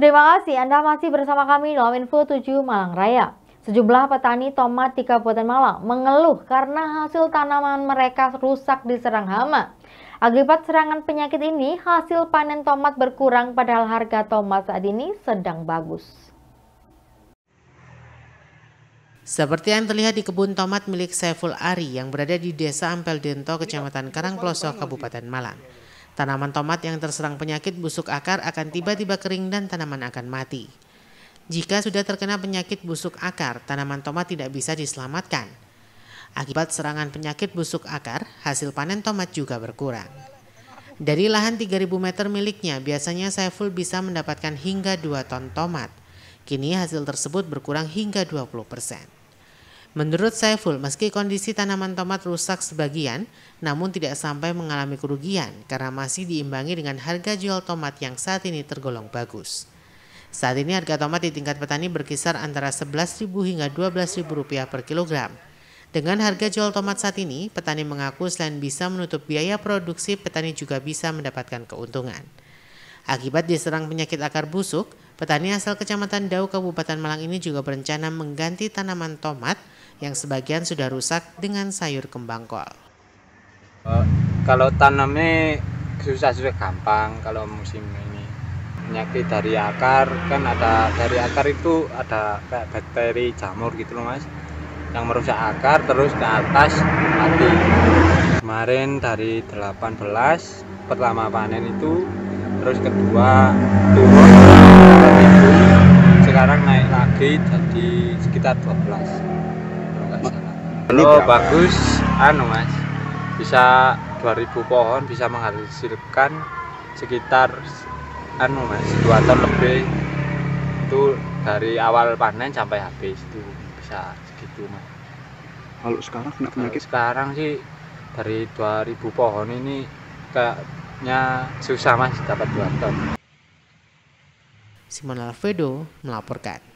Terima kasih Anda masih bersama kami dalam Info 7 Malang Raya. Sejumlah petani tomat di Kabupaten Malang mengeluh karena hasil tanaman mereka rusak diserang hama. Akibat serangan penyakit ini, hasil panen tomat berkurang padahal harga tomat saat ini sedang bagus. Seperti yang terlihat di kebun tomat milik Saiful Ari yang berada di Desa Ampel Dento, Kecamatan Karangploso, Kabupaten Malang. Tanaman tomat yang terserang penyakit busuk akar akan tiba-tiba kering dan tanaman akan mati. Jika sudah terkena penyakit busuk akar, tanaman tomat tidak bisa diselamatkan. Akibat serangan penyakit busuk akar, hasil panen tomat juga berkurang. Dari lahan 3000 meter miliknya, biasanya Saiful bisa mendapatkan hingga 2 ton tomat. Kini hasil tersebut berkurang hingga 20 persen. Menurut Saiful, meski kondisi tanaman tomat rusak sebagian, namun tidak sampai mengalami kerugian karena masih diimbangi dengan harga jual tomat yang saat ini tergolong bagus. Saat ini harga tomat di tingkat petani berkisar antara Rp11.000 hingga Rp12.000 per kilogram. Dengan harga jual tomat saat ini, petani mengaku selain bisa menutup biaya produksi, petani juga bisa mendapatkan keuntungan. Akibat diserang penyakit akar busuk, petani asal Kecamatan Dau Kabupaten Malang ini juga berencana mengganti tanaman tomat yang sebagian sudah rusak dengan sayur kembang kol. Eh, kalau tanamnya susah-susah gampang kalau musim ini. Penyakit dari akar kan ada dari akar itu ada kayak bakteri jamur gitu loh mas yang merusak akar terus ke atas mati kemarin dari 18 pertama panen itu terus kedua turun sekarang naik lagi jadi sekitar 12 kalau oh, bagus anu mas bisa 2000 pohon bisa menghasilkan sekitar anu mas 2 ton lebih itu dari awal panen sampai habis itu bisa segitu mas kalau sekarang kena penyakit sekarang sih dari 2000 pohon ini ke nya susah mas dapat dua ton. Simon Alfredo melaporkan.